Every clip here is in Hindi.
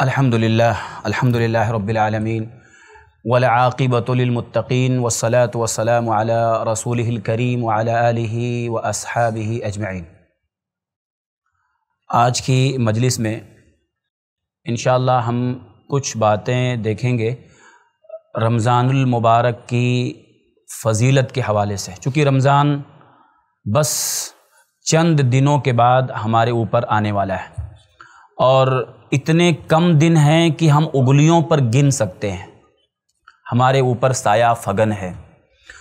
अल्हम्दुलिल्लाह अल्हम्दुलिल्लाह रब्बिल आलमीन वलाक़िबतुलमतकीन वसलात वसलाम अला रसूल करीम आलिही व असहाबिही अजमाइन आज की मजलिस में इन हम कुछ बातें देखेंगे रमज़ानमबारक की फजीलत के हवाले से चूँकि रमज़ान बस चंद दिनों के बाद हमारे ऊपर आने वाला है और इतने कम दिन हैं कि हम उगलियों पर गिन सकते हैं हमारे ऊपर साया फगन है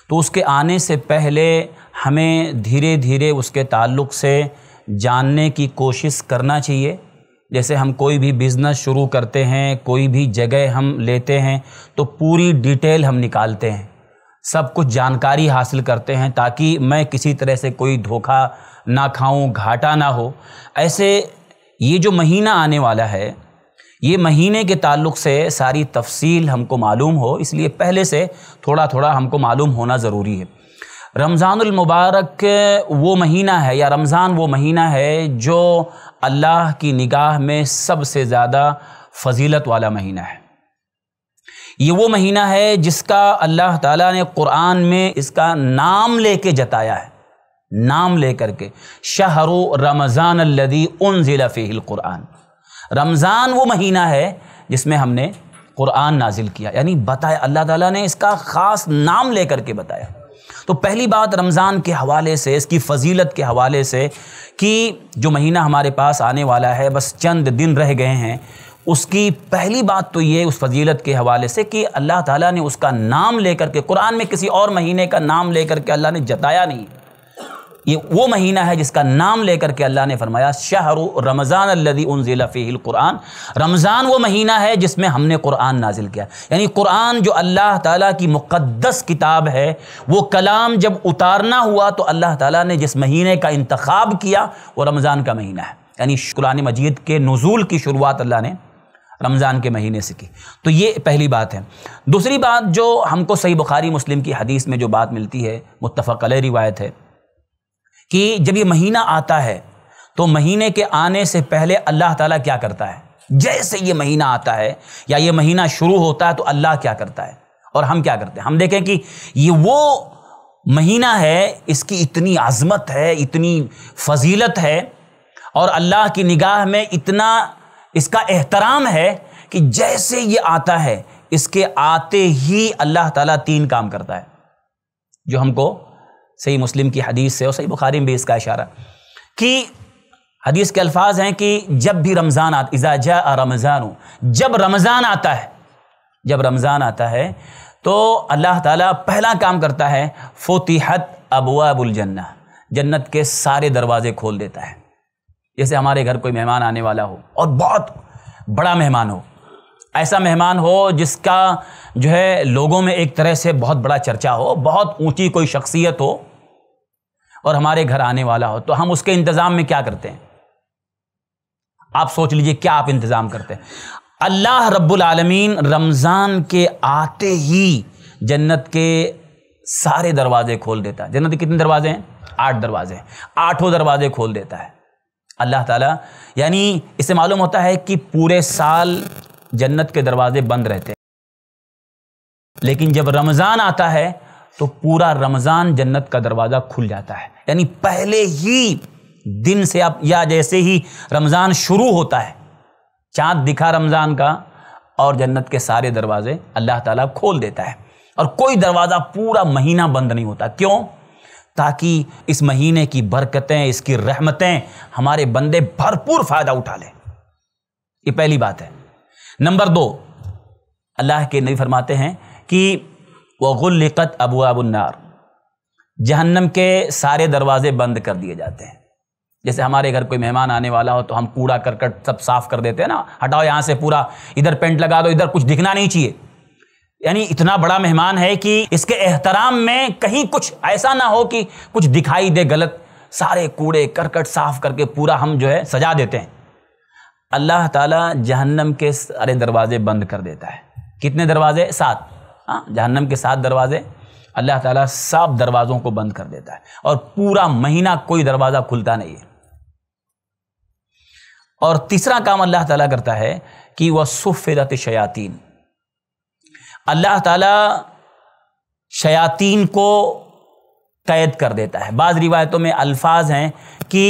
तो उसके आने से पहले हमें धीरे धीरे उसके ताल्लुक से जानने की कोशिश करना चाहिए जैसे हम कोई भी बिज़नेस शुरू करते हैं कोई भी जगह हम लेते हैं तो पूरी डिटेल हम निकालते हैं सब कुछ जानकारी हासिल करते हैं ताकि मैं किसी तरह से कोई धोखा ना खाऊं घाटा ना हो ऐसे ये जो महीना आने वाला है ये महीने के ताल्लुक से सारी तफसील हमको मालूम हो इसलिए पहले से थोड़ा थोड़ा हमको मालूम होना ज़रूरी है रमज़ानमबारक वो महीना है या रमज़ान वो महीना है जो अल्लाह की निगाह में सबसे ज़्यादा फजीलत वाला महीना है ये वो महीना है जिसका अल्लाह ताला ने कुरान में इसका नाम लेके जताया है नाम लेकर के शहर रमज़ान लदी उन ज़िला फ़ील कुरान रमज़ान वो महीना है जिसमें हमने कुरान नाजिल किया यानी बताया अल्लाह ताला ने इसका ख़ास नाम लेकर के बताया तो पहली बात रमज़ान के हवाले से इसकी फजीलत के हवाले से कि जो महीना हमारे पास आने वाला है बस चंद दिन रह गए हैं उसकी पहली बात तो ये उस फजीलत के हवाले से कि अल्लाह ताला ने उसका नाम लेकर के कुरान में किसी और महीने का नाम लेकर के अल्लाह ने जताया नहीं ये वो महीना है जिसका नाम लेकर के अल्लाह ने फरमाया शाहरु रमज़ान अल्लदी उनजिला कुरान रमज़ान वो महीना है जिसमें हमने कुरान नाजिल किया यानी कुरान जो अल्लाह ताला की मुक़द्दस किताब है वो कलाम जब उतारना हुआ तो अल्लाह ताला ने जिस महीने का इंतखब किया वो रमज़ान का महीना है यानी कुरान मजीद के नज़ूल की शुरुआत अल्लाह ने रमज़ान के महीने से की तो ये पहली बात है दूसरी बात जो हमको सही बुखारी मुस्लिम की हदीस में जो बात मिलती है मुतफ़ल रिवायत है कि जब ये महीना आता है तो महीने के आने से पहले अल्लाह ताला क्या करता है जैसे ये महीना आता है या ये महीना शुरू होता है तो अल्लाह क्या करता है और हम क्या करते हैं हम देखें कि ये वो महीना है इसकी इतनी आज़मत है इतनी फजीलत है और अल्लाह की निगाह में इतना इसका एहतराम है कि जैसे ये आता है इसके आते ही अल्लाह ताला तीन काम करता है जो हमको सही मुस्लिम की हदीस से और सही बुखारी में भी इसका इशारा कि हदीस के अल्फाज हैं कि जब भी रमज़ान आता इज़ा जा रमज़ान जब रमज़ान आता है जब रमज़ान आता है तो अल्लाह ताला पहला काम करता है फ़ोतिहत अबवाबुलजन्ना जन्नत के सारे दरवाजे खोल देता है जैसे हमारे घर कोई मेहमान आने वाला हो और बहुत बड़ा मेहमान हो ऐसा मेहमान हो जिसका जो है लोगों में एक तरह से बहुत बड़ा चर्चा हो बहुत ऊंची कोई शख्सियत हो और हमारे घर आने वाला हो तो हम उसके इंतज़ाम में क्या करते हैं आप सोच लीजिए क्या आप इंतज़ाम करते हैं अल्लाह रब्बुल आलमीन रमज़ान के आते ही जन्नत के सारे दरवाजे खोल देता है जन्नत के कितने दरवाजे हैं आठ दरवाजे हैं आठों दरवाजे खोल देता है अल्लाह ताला यानी इससे मालूम होता है कि पूरे साल जन्नत के दरवाजे बंद रहते हैं लेकिन जब रमज़ान आता है तो पूरा रमज़ान जन्नत का दरवाज़ा खुल जाता है यानी पहले ही दिन से आप या जैसे ही रमज़ान शुरू होता है चांद दिखा रमज़ान का और जन्नत के सारे दरवाज़े अल्लाह ताला खोल देता है और कोई दरवाज़ा पूरा महीना बंद नहीं होता क्यों ताकि इस महीने की बरकतें इसकी रहमतें हमारे बंदे भरपूर फ़ायदा उठा लें ये पहली बात है नंबर दो अल्लाह के नबी फरमाते हैं कि वगुल्लिकत अबू अबुलनार जहन्नम के सारे दरवाजे बंद कर दिए जाते हैं जैसे हमारे घर कोई मेहमान आने वाला हो तो हम कूड़ा करकट सब साफ कर देते हैं ना हटाओ यहाँ से पूरा इधर पेंट लगा दो इधर कुछ दिखना नहीं चाहिए यानी इतना बड़ा मेहमान है कि इसके एहतराम में कहीं कुछ ऐसा ना हो कि कुछ दिखाई दे गलत सारे कूड़े करकट साफ करके पूरा हम जो है सजा देते हैं अल्लाह ताला जहन्नम के सारे दरवाजे बंद कर देता है कितने दरवाजे सात हाँ जहन्नम के सात दरवाजे अल्लाह ताला सब दरवाज़ों को बंद कर देता है और पूरा महीना कोई दरवाज़ा खुलता नहीं है और तीसरा काम अल्लाह ताला करता है कि वह सुफ़ेदत शयातीन अल्लाह ताला शयातीन को कैद कर देता है बाज़ रिवायतों में अल्फाज हैं कि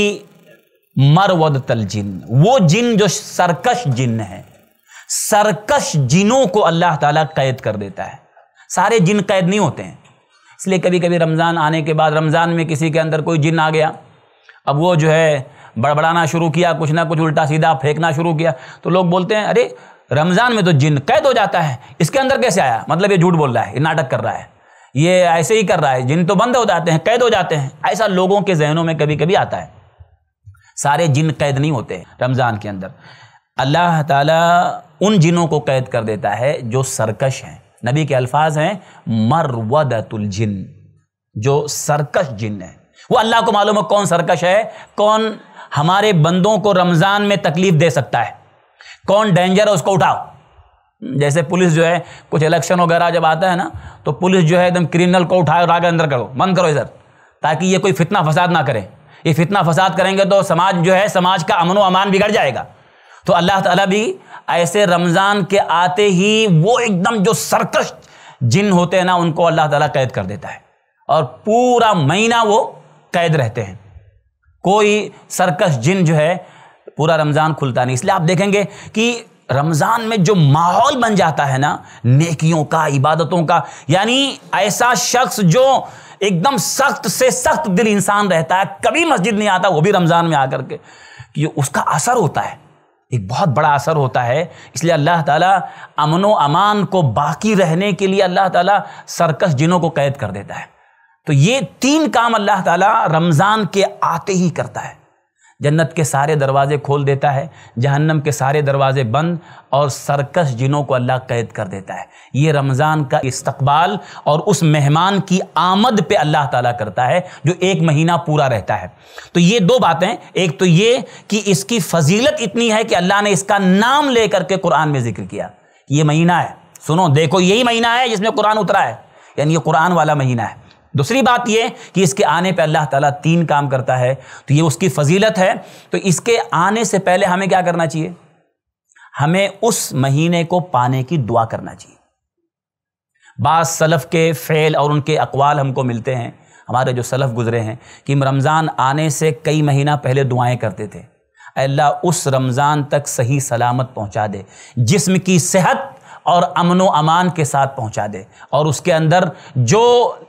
मरवद तल जिन वो जिन जो सरकश जिन है सरकश जिनों को अल्लाह ताला कैद कर देता है सारे जिन कैद नहीं होते हैं इसलिए कभी कभी रमज़ान आने के बाद रमज़ान में किसी के अंदर कोई जिन आ गया अब वो जो है बड़बड़ाना शुरू किया कुछ ना कुछ उल्टा सीधा फेंकना शुरू किया तो लोग बोलते हैं अरे रमज़ान में तो जिन कैद हो जाता है इसके अंदर कैसे आया मतलब ये झूठ बोल रहा है ये नाटक कर रहा है ये ऐसे ही कर रहा है जिन तो बंद हो जाते हैं कैद हो जाते हैं ऐसा लोगों के जहनों में कभी कभी आता है सारे जिन कैद नहीं होते रमज़ान के अंदर अल्लाह ताला उन जिनों को कैद कर देता है जो सरकश हैं नबी के अल्फाज हैं मरवदतुल जिन जो सरकश जिन है वो अल्लाह को मालूम है कौन सरकश है कौन हमारे बंदों को रमज़ान में तकलीफ दे सकता है कौन डेंजर है उसको उठाओ जैसे पुलिस जो है कुछ इलेक्शन वगैरह जब आता है ना तो पुलिस जो है एकदम क्रिमिनल को उठाए और आगे अंदर करो बंद करो इधर ताकि ये कोई फितना फसाद ना करे ये फितना फसाद करेंगे तो समाज जो है समाज का अमनो अमान बिगड़ जाएगा तो अल्लाह ताला भी ऐसे रमज़ान के आते ही वो एकदम जो सरकश जिन होते हैं ना उनको अल्लाह ताला कैद कर देता है और पूरा महीना वो कैद रहते हैं कोई सरकश जिन जो है पूरा रमज़ान खुलता नहीं इसलिए आप देखेंगे कि रमज़ान में जो माहौल बन जाता है ना नेकियों का इबादतों का यानी ऐसा शख्स जो एकदम सख्त से सख्त दिल इंसान रहता है कभी मस्जिद नहीं आता वो भी रमज़ान में आकर के कि उसका असर होता है एक बहुत बड़ा असर होता है इसलिए अल्लाह ताला अमन व अमान को बाकी रहने के लिए अल्लाह ताला सरकस जिनों को कैद कर देता है तो ये तीन काम अल्लाह ताला रमज़ान के आते ही करता है जन्नत के सारे दरवाज़े खोल देता है जहन्नम के सारे दरवाज़े बंद और सरकस जिनों को अल्लाह कैद कर देता है ये रमज़ान का इस्तकबाल और उस मेहमान की आमद पे अल्लाह ताला करता है जो एक महीना पूरा रहता है तो ये दो बातें एक तो ये कि इसकी फजीलत इतनी है कि अल्लाह ने इसका नाम ले करके कुरान में जिक्र किया ये महीना है सुनो देखो यही महीना है जिसमें कुरान उतरा है यानी ये कुरान वाला महीना है दूसरी बात यह कि इसके आने पर अल्लाह ताला तीन काम करता है तो ये उसकी फजीलत है तो इसके आने से पहले हमें क्या करना चाहिए हमें उस महीने को पाने की दुआ करना चाहिए बाद सलफ़ के फेल और उनके अकवाल हमको मिलते हैं हमारे जो सलफ़ गुज़रे हैं कि रमज़ान आने से कई महीना पहले दुआएं करते थे अल्लाह उस रमज़ान तक सही सलामत पहुंचा दे जिस्म की सेहत और अमन व अमान के साथ पहुंचा दे और उसके अंदर जो